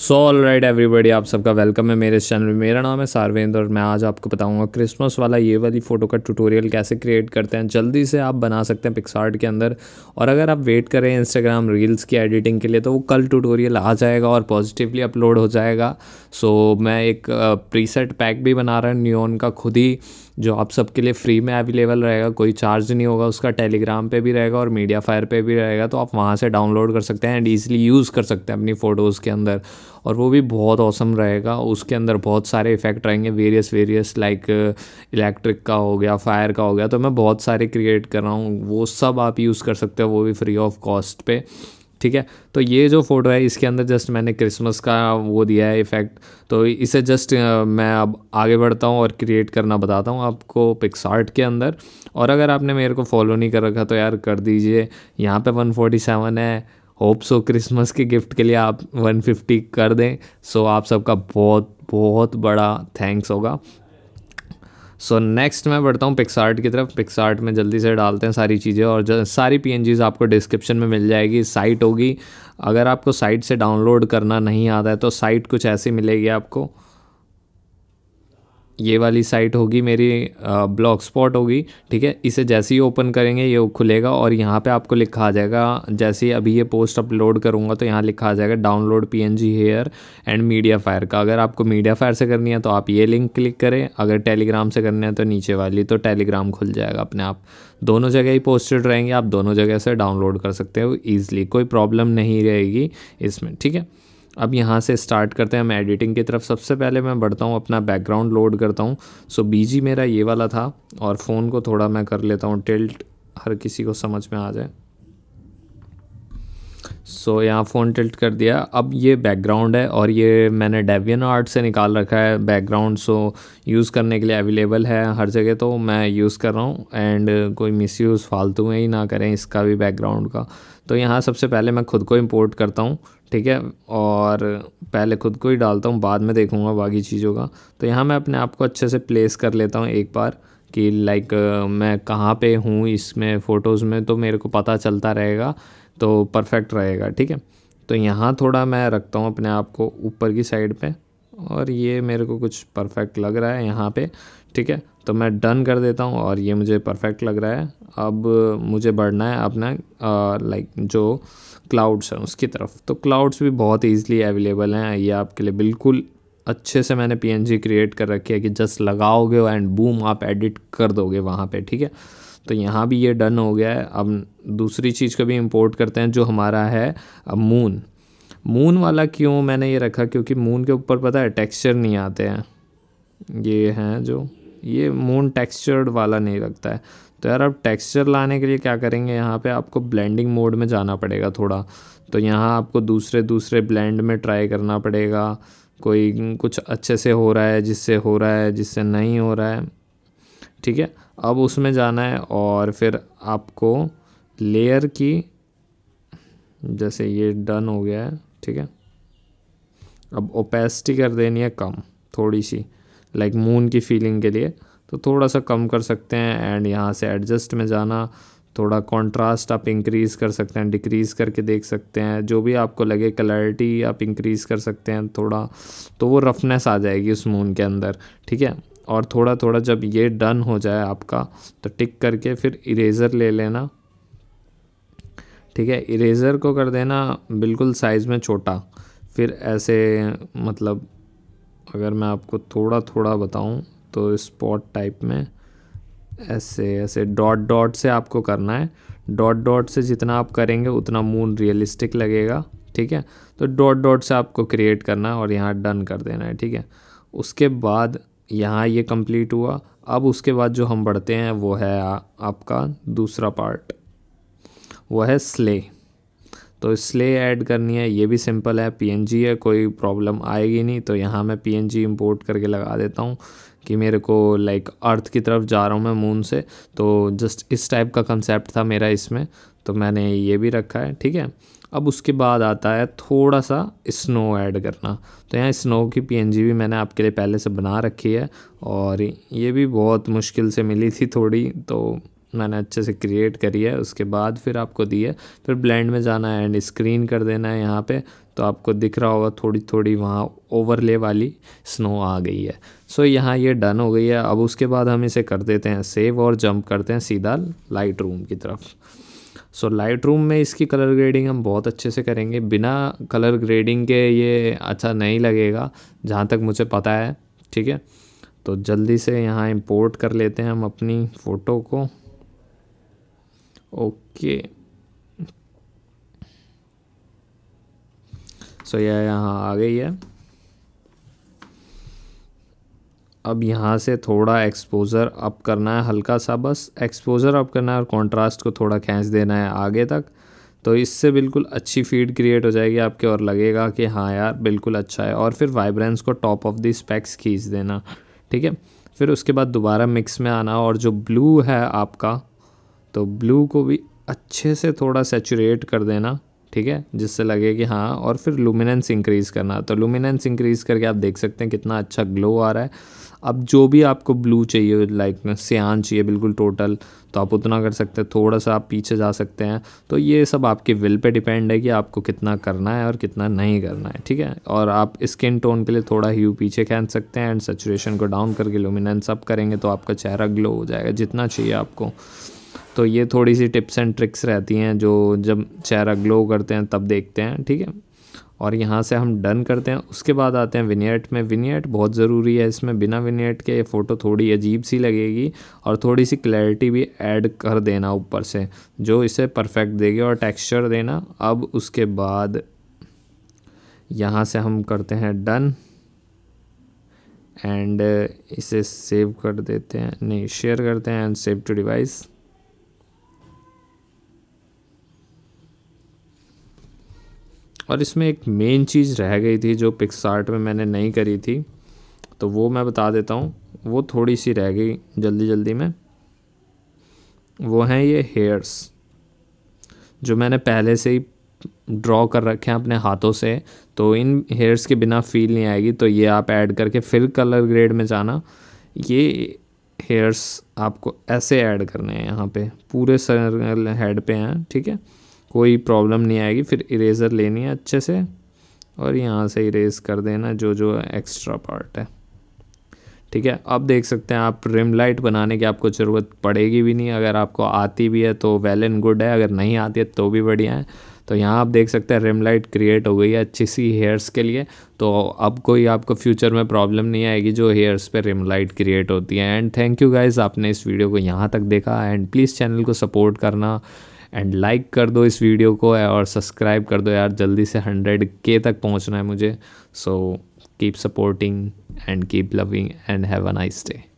so all right everybody आप सबका welcome है मेरे इस चैनल में मेरा नाम है सारवेंद्र और मैं आज आपको बताऊंगा क्रिसमस वाला ये वाली फ़ोटो का ट्यूटोरियल कैसे क्रिएट करते हैं जल्दी से आप बना सकते हैं पिक्सार्ट के अंदर और अगर आप वेट करें इंस्टाग्राम रील्स की एडिटिंग के लिए तो वो कल ट्यूटोरियल आ जाएगा और पॉजिटिवली अपलोड हो जाएगा सो मैं एक प्रीसेट पैक भी बना रहा हूँ न्यून का खुद ही जो आप सबके लिए फ्री में अवेलेबल रहेगा कोई चार्ज नहीं होगा उसका टेलीग्राम पे भी रहेगा और मीडिया फायर पे भी रहेगा तो आप वहाँ से डाउनलोड कर सकते हैं एंड ईजिली यूज़ कर सकते हैं अपनी फ़ोटोज़ के अंदर और वो भी बहुत औसम रहेगा उसके अंदर बहुत सारे इफ़ेक्ट रहेंगे वेरियस वेरियस लाइक इलेक्ट्रिक का हो गया फायर का हो गया तो मैं बहुत सारे क्रिएट कर रहा हूँ वो सब आप यूज़ कर सकते हो वो भी फ्री ऑफ कॉस्ट पर ठीक है तो ये जो फ़ोटो है इसके अंदर जस्ट मैंने क्रिसमस का वो दिया है इफ़ेक्ट तो इसे जस्ट मैं अब आगे बढ़ता हूँ और क्रिएट करना बताता हूँ आपको पिक्सार्ट के अंदर और अगर आपने मेरे को फॉलो नहीं कर रखा तो यार कर दीजिए यहाँ पे 147 है होप सो क्रिसमस के गिफ्ट के लिए आप 150 कर दें सो so, आप सबका बहुत बहुत बड़ा थैंक्स होगा सो नेक्स्ट मैं बढ़ता हूँ पिक्सार्ट की तरफ पिक्सार्ट में जल्दी से डालते हैं सारी चीज़ें और सारी पी आपको डिस्क्रिप्शन में मिल जाएगी साइट होगी अगर आपको साइट से डाउनलोड करना नहीं आता है तो साइट कुछ ऐसी मिलेगी आपको ये वाली साइट होगी मेरी ब्लॉक स्पॉट होगी ठीक है इसे जैसे ही ओपन करेंगे ये खुलेगा और यहाँ पे आपको लिखा आ जाएगा जैसे ही अभी ये पोस्ट अपलोड करूँगा तो यहाँ लिखा आ जाएगा download P N G here and MediaFire का अगर आपको मीडिया फायर से करनी है तो आप ये लिंक क्लिक करें अगर टेलीग्राम से करना है तो नीचे वाली तो टेलीग्राम खुल जाएगा अपने आप दोनों जगह ही पोस्टेड रहेंगे आप दोनों जगह से डाउनलोड कर सकते हो ईज़िली कोई प्रॉब्लम नहीं रहेगी इसमें ठीक है अब यहाँ से स्टार्ट करते हैं हम एडिटिंग की तरफ सबसे पहले मैं बढ़ता हूँ अपना बैकग्राउंड लोड करता हूँ सो बीजी मेरा ये वाला था और फ़ोन को थोड़ा मैं कर लेता हूँ टिल्ट हर किसी को समझ में आ जाए सो so, यहाँ फ़ोन टिल्ट कर दिया अब ये बैकग्राउंड है और ये मैंने डेवियन आर्ट से निकाल रखा है बैकग्राउंड सो यूज़ करने के लिए अवेलेबल है हर जगह तो मैं यूज़ कर रहा हूँ एंड कोई मिसयूज़ फालतू में ही ना करें इसका भी बैकग्राउंड का तो यहाँ सबसे पहले मैं खुद को इम्पोर्ट करता हूँ ठीक है और पहले खुद को ही डालता हूँ बाद में देखूँगा बाकी चीज़ों का तो यहाँ मैं अपने आप को अच्छे से प्लेस कर लेता हूँ एक बार कि लाइक मैं कहाँ पे हूँ इसमें फ़ोटोज़ में तो मेरे को पता चलता रहेगा तो परफेक्ट रहेगा ठीक है तो यहाँ थोड़ा मैं रखता हूँ अपने आप को ऊपर की साइड पे और ये मेरे को कुछ परफेक्ट लग रहा है यहाँ पे ठीक है तो मैं डन कर देता हूँ और ये मुझे परफेक्ट लग रहा है अब मुझे बढ़ना है अपना लाइक जो क्लाउड्स हैं उसकी तरफ तो क्लाउड्स भी बहुत ईजिली अवेलेबल हैं ये आपके लिए बिल्कुल अच्छे से मैंने जी क्रिएट कर रखी है कि जस्ट लगाओगे एंड बूम आप एडिट कर दोगे वहाँ पे ठीक है तो यहाँ भी ये डन हो गया है अब दूसरी चीज़ का भी इम्पोर्ट करते हैं जो हमारा है अब मून मून वाला क्यों मैंने ये रखा क्योंकि मून के ऊपर पता है टेक्सचर नहीं आते हैं ये हैं जो ये मून टेक्सचर्ड वाला नहीं रखता है तो यार अब टेक्सचर लाने के लिए क्या करेंगे यहाँ पे आपको ब्लेंडिंग मोड में जाना पड़ेगा थोड़ा तो यहाँ आपको दूसरे दूसरे ब्लेंड में ट्राई करना पड़ेगा कोई कुछ अच्छे से हो रहा है जिससे हो रहा है जिससे नहीं हो रहा है ठीक है अब उसमें जाना है और फिर आपको लेयर की जैसे ये डन हो गया है ठीक है अब ओपेसिटी कर देनी है कम थोड़ी सी लाइक मून की फीलिंग के लिए तो थोड़ा सा कम कर सकते हैं एंड यहाँ से एडजस्ट में जाना थोड़ा कंट्रास्ट आप इंक्रीज़ कर सकते हैं डिक्रीज़ करके देख सकते हैं जो भी आपको लगे क्लैरिटी आप इंक्रीज़ कर सकते हैं थोड़ा तो वो रफनेस आ जाएगी उस मून के अंदर ठीक है और थोड़ा थोड़ा जब ये डन हो जाए आपका तो टिक करके फिर इरेज़र ले लेना ठीक है इरेज़र को कर देना बिल्कुल साइज़ में छोटा फिर ऐसे मतलब अगर मैं आपको थोड़ा थोड़ा बताऊं तो स्पॉट टाइप में ऐसे ऐसे डॉट डॉट से आपको करना है डॉट डॉट से जितना आप करेंगे उतना मून रियलिस्टिक लगेगा ठीक है तो डॉट डॉट से आपको क्रिएट करना है और यहाँ डन कर देना है ठीक है उसके बाद यहाँ ये कंप्लीट हुआ अब उसके बाद जो हम बढ़ते हैं वो है आ, आपका दूसरा पार्ट वो है स्ले तो स्ले ऐड करनी है ये भी सिंपल है पीएनजी है कोई प्रॉब्लम आएगी नहीं तो यहाँ मैं पीएनजी इंपोर्ट करके लगा देता हूँ कि मेरे को लाइक अर्थ की तरफ जा रहा हूँ मैं मून से तो जस्ट इस टाइप का कंसेप्ट था मेरा इसमें तो मैंने ये भी रखा है ठीक है अब उसके बाद आता है थोड़ा सा स्नो ऐड करना तो यहाँ स्नो की पीएनजी भी मैंने आपके लिए पहले से बना रखी है और ये भी बहुत मुश्किल से मिली थी थोड़ी तो मैंने अच्छे से क्रिएट करी है उसके बाद फिर आपको दी है फिर ब्लेंड में जाना है एंड स्क्रीन कर देना है यहाँ पे तो आपको दिख रहा होगा थोड़ी थोड़ी वहाँ ओवरले वाली स्नो आ गई है सो यहाँ ये डन हो गई है अब उसके बाद हम इसे कर देते हैं सेव और जंप करते हैं सीधा लाइट रूम की तरफ सो लाइट रूम में इसकी कलर ग्रेडिंग हम बहुत अच्छे से करेंगे बिना कलर ग्रेडिंग के ये अच्छा नहीं लगेगा जहाँ तक मुझे पता है ठीक है तो जल्दी से यहाँ इंपोर्ट कर लेते हैं हम अपनी फ़ोटो को ओके सो यह यहाँ आ गई है अब यहाँ से थोड़ा एक्सपोज़र अप करना है हल्का सा बस एक्सपोज़र अप करना है और कॉन्ट्रास्ट को थोड़ा खींच देना है आगे तक तो इससे बिल्कुल अच्छी फीड क्रिएट हो जाएगी आपके और लगेगा कि हाँ यार बिल्कुल अच्छा है और फिर वाइब्रेंस को टॉप ऑफ दी स्पेक्स खींच देना ठीक है फिर उसके बाद दोबारा मिक्स में आना और जो ब्लू है आपका तो ब्लू को भी अच्छे से थोड़ा सेचूरेट कर देना ठीक है जिससे लगे कि हाँ और फिर लुमिनेंस इंक्रीज़ करना तो लुमिनेंस इंक्रीज़ करके आप देख सकते हैं कितना अच्छा ग्लो आ रहा है अब जो भी आपको ब्लू चाहिए लाइक में सियान चाहिए बिल्कुल टोटल तो आप उतना कर सकते हैं थोड़ा सा आप पीछे जा सकते हैं तो ये सब आपके विल पे डिपेंड है कि आपको कितना करना है और कितना नहीं करना है ठीक है और आप स्किन टोन के लिए थोड़ा ही पीछे खेच सकते हैं एंड सेचुरेशन को डाउन करके लुमिनेंस अप करेंगे तो आपका चेहरा ग्लो हो जाएगा जितना चाहिए आपको तो ये थोड़ी सी टिप्स एंड ट्रिक्स रहती हैं जो जब चेहरा ग्लो करते हैं तब देखते हैं ठीक है और यहाँ से हम डन करते हैं उसके बाद आते हैं विनियट में विनियट बहुत ज़रूरी है इसमें बिना विनियट के ये फ़ोटो थोड़ी अजीब सी लगेगी और थोड़ी सी क्लैरिटी भी ऐड कर देना ऊपर से जो इसे परफेक्ट देगी और टेक्सचर देना अब उसके बाद यहाँ से हम करते हैं डन एंड इसे सेव कर देते हैं नहीं शेयर करते हैं एंड सेव टू डिवाइस और इसमें एक मेन चीज़ रह गई थी जो पिक्सार्ट में मैंने नहीं करी थी तो वो मैं बता देता हूँ वो थोड़ी सी रह गई जल्दी जल्दी में वो हैं ये हेयर्स जो मैंने पहले से ही ड्रॉ कर रखे हैं अपने हाथों से तो इन हेयर्स के बिना फील नहीं आएगी तो ये आप ऐड करके फिर कलर ग्रेड में जाना ये हेयर्स आपको ऐसे ऐड करने हैं यहाँ पे पूरे सर हेड पे हैं ठीक है कोई प्रॉब्लम नहीं आएगी फिर इरेज़र लेनी है अच्छे से और यहाँ से इरेज़ कर देना जो जो एक्स्ट्रा पार्ट है ठीक है अब देख सकते हैं आप रिम लाइट बनाने की आपको ज़रूरत पड़ेगी भी नहीं अगर आपको आती भी है तो वेल एंड गुड है अगर नहीं आती है तो भी बढ़िया है तो यहाँ आप देख सकते हैं रिम लाइट क्रिएट हो गई है अच्छी सी हेयर्स के लिए तो अब कोई आपको फ्यूचर में प्रॉब्लम नहीं आएगी जो हेयर्स पे रिम लाइट क्रिएट होती है एंड थैंक यू गाइज आपने इस वीडियो को यहाँ तक देखा एंड प्लीज़ चैनल को सपोर्ट करना एंड लाइक कर दो इस वीडियो को और सब्सक्राइब कर दो यार जल्दी से हंड्रेड के तक पहुंचना है मुझे so keep supporting and keep loving and have a nice day